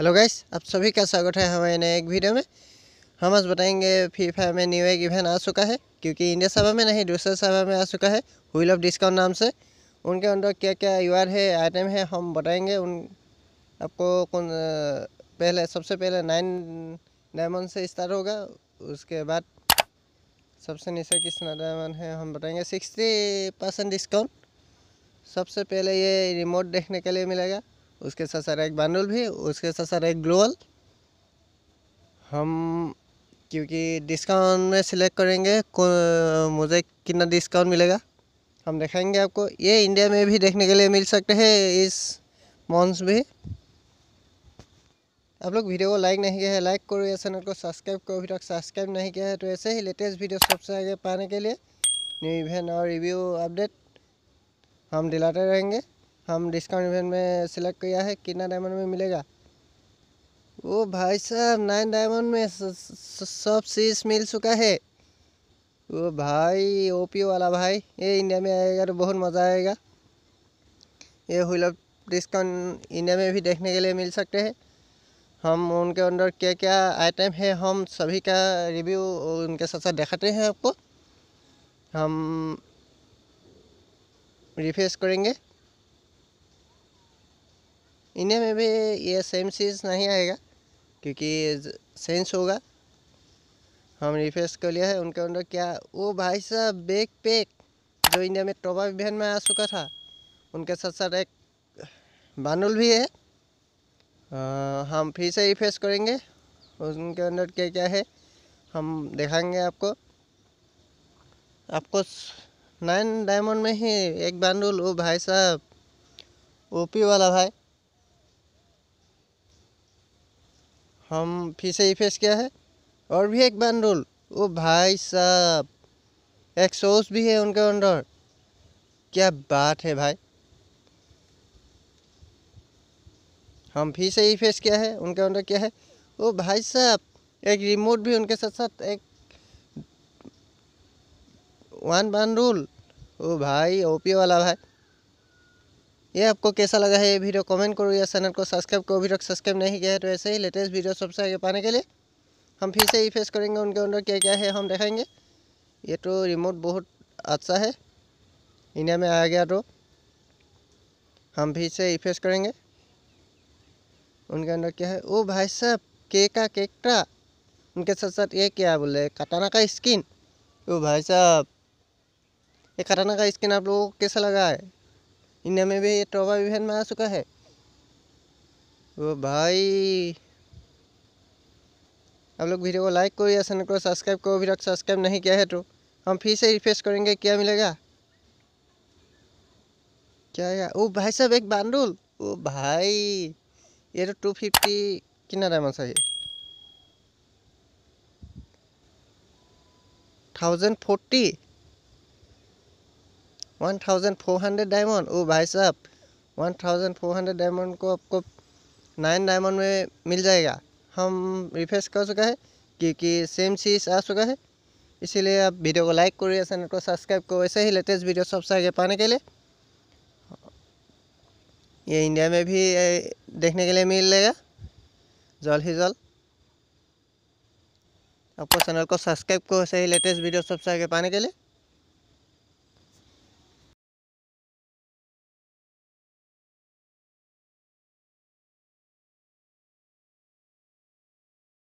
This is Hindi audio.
हेलो गाइस आप सभी का स्वागत है हमारे नए एक वीडियो में हम आज बताएंगे फ्री फायर में न्यू एक इवेंट आ चुका है क्योंकि इंडिया सभा में नहीं दूसरे सभा में आ चुका है व्हील ऑफ डिस्काउंट नाम से उनके अंदर क्या क्या यू है आइटम है हम बताएंगे उन आपको कौन पहले सबसे पहले नाइन डायमंड से स्टार्ट होगा उसके बाद सबसे नीचे कितना डायमंड है हम बताएंगे सिक्सटी परसेंट डिस्काउंट सबसे पहले ये रिमोट देखने के लिए मिलेगा उसके साथ साथ एक बानुल भी उसके साथ साथ एक ग्लोअल हम क्योंकि डिस्काउंट में सिलेक्ट करेंगे मुझे कितना डिस्काउंट मिलेगा हम दिखाएंगे आपको ये इंडिया में भी देखने के लिए मिल सकते हैं इस मॉन्स भी आप लोग वीडियो को लाइक नहीं किया है लाइक करो या चैनल को सब्सक्राइब करो अभी तक सब्सक्राइब नहीं किया है तो ऐसे ही लेटेस्ट वीडियो सबसे आगे पाने के लिए न्यू इवेंट और रिव्यू अपडेट हम दिलाते रहेंगे हम डिस्काउंट इवेंट में सिलेक्ट किया है कितना डायमंड में मिलेगा ओ भाई साहब नाइन डायमंड में सब चीज़ मिल चुका है वो भाई ओपी वाला भाई ये इंडिया में आएगा तो बहुत मज़ा आएगा ये व्हील ऑफ डिस्काउंट इंडिया में भी देखने के लिए मिल सकते हैं हम उनके अंदर क्या क्या आइटम है हम सभी का रिव्यू उनके साथ साथ दिखाते हैं आपको हम रिफ्रेश करेंगे इंडिया में भी ये सेम चीज़ नहीं आएगा क्योंकि सेंस होगा हम रिफ्रेश कर लिया है उनके अंदर क्या वो भाई साहब बेग पैक जो इंडिया में टोबा विभन में आ चुका था उनके साथ साथ एक बानुल भी है आ, हम फिर से रिफ्रेश करेंगे उनके अंदर क्या क्या है हम दिखाएंगे आपको आपको नाइन डायमंड में ही एक बानुल वो भाई साहब ओपी वाला भाई हम फिर से फेस किया है और भी एक रोल ओ भाई साहब एक सोस भी है उनके अंदर क्या बात है भाई हम फिर से फेस किया है उनके अंदर क्या है ओ भाई साहब एक रिमोट भी उनके साथ साथ एक वन रोल ओ भाई ओपी वाला भाई ये आपको कैसा लगा है ये वीडियो कमेंट करो या चैनल को सब्सक्राइब करो अभी तक सब्सक्राइब नहीं किया है तो ऐसे ही लेटेस्ट वीडियो सबसे आगे पाने के लिए हम फिर से फेस करेंगे उनके अंदर क्या क्या है हम देखेंगे ये तो रिमोट बहुत अच्छा है इंडिया में आ गया तो हम फिर से फेस करेंगे उनके अंदर क्या है ओ भाई साहब केक का केक का उनके साथ साथ ये क्या बोले कटाना का स्किन ओ भाई साहब ये कटाना का स्किन आप लोगों को कैसा लगा है इंडिया में भी ये ट्रोवा विभाजन में आ चुका है वो भाई आप लोग वीडियो को लाइक करो या चैनल को सब्सक्राइब करो अभी तक सब्सक्राइब नहीं किया है तो हम फिर से रिफ्रेश करेंगे क्या मिलेगा क्या यार ओ भाई साहब एक बांडुल ओ भाई ये तो टू फिफ्टी कितना दाम है thousand forty one thousand four hundred diamond ओ भाई साहब one thousand four hundred diamond को आपको नाइन डायमंड में मिल जाएगा हम रिफ्रेश कर चुका है क्योंकि सेम चीज़ आ चुका है इसीलिए आप वीडियो को लाइक करिए चैनल को सब्सक्राइब करो ऐसे ही लेटेस्ट वीडियो सबसे आगे पाने के लिए ये इंडिया में भी देखने के लिए मिल जाएगा जल्द ही जल्द आपको चैनल को सब्सक्राइब करो ऐसे ही लेटेस्ट वीडियो सबसे आगे पाने के लिए